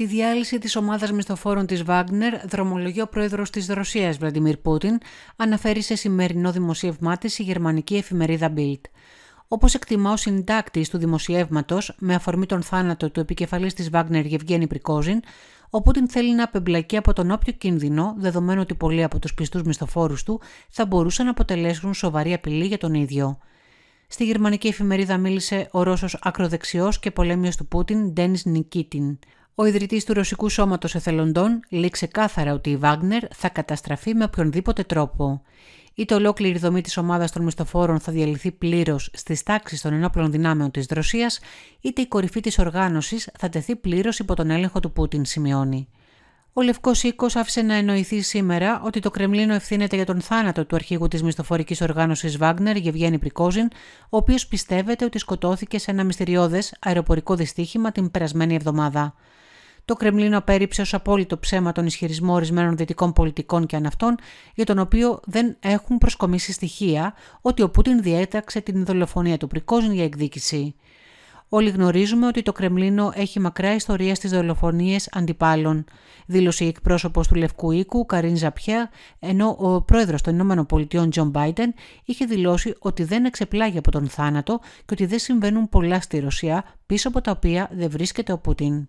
τη διάλυση της ομάδας μισθοφόρων της Βάγνερ δρομολογεί ο πρόεδρος της Ρωσίας Βλαντιμίρ Πούτιν, αναφέρει σε σημερινό δημοσίευμά της η γερμανική εφημερίδα Bild. Όπως εκτιμά ο συντάκτης του δημοσιεύματος, με αφορμή τον θάνατο του επικεφαλής της Βάγνερ Γευγέννη Πρικόζιν, ο Πούτιν θέλει να απεμπλακεί από τον όποιο κίνδυνο, δεδομένου ότι πολλοί από τους πιστούς μισθοφόρους του θα μπορούσαν να αποτελέσουν σοβαρή απειλή για τον ίδιο. Στη γερμανική εφημερίδα μίλησε ο Ρώσος ακροδεξιός και πολέμιος του Πούτιν Ντένις Νικίτιν. Ο ιδρυτής του Ρωσικού Σώματος Εθελοντών λέει ξεκάθαρα ότι η Βάγνερ θα καταστραφεί με οποιονδήποτε τρόπο. Είτε ολόκληρη η δομή της ομάδας των μισθοφόρων θα διαλυθεί πλήρως στις τάξεις των ενόπλων δυνάμεων της Ρωσίας, είτε η κορυφή της οργάνωσης θα τεθεί πλήρως υπό τον έλεγχο του Πούτιν, σημειώνει. Ο Λευκός Οίκος άφησε να εννοηθεί σήμερα ότι το Κρεμλίνο ευθύνεται για τον θάνατο του αρχηγού της μισθοφορικής οργάνωσης Βάγνερ Γευγέννη Πρικόζιν, ο οποίος πιστεύεται ότι σκοτώθηκε σε ένα μυστηριώδες αεροπορικό δυστύχημα την περασμένη εβδομάδα το Κρεμλίνο απέρριψε ως απόλυτο ψέμα τον ισχυρισμό ορισμένων δυτικών πολιτικών και αναυτών, για τον οποίο δεν έχουν προσκομίσει στοιχεία ότι ο Πούτιν διέταξε την δολοφονία του Πρικόζιν για εκδίκηση. Όλοι γνωρίζουμε ότι το Κρεμλίνο έχει μακρά ιστορία στις δολοφονίες αντιπάλων, δήλωσε η εκπρόσωπος του Λευκού Οίκου Καρίν Ζαπιά, ενώ ο πρόεδρος των ΗΠΑ Τζον Μπάιντεν είχε δηλώσει ότι δεν εξεπλάγει από τον θάνατο και ότι δεν συμβαίνουν πολλά στη Ρωσία πίσω από τα οποία δεν βρίσκεται ο Πούτιν.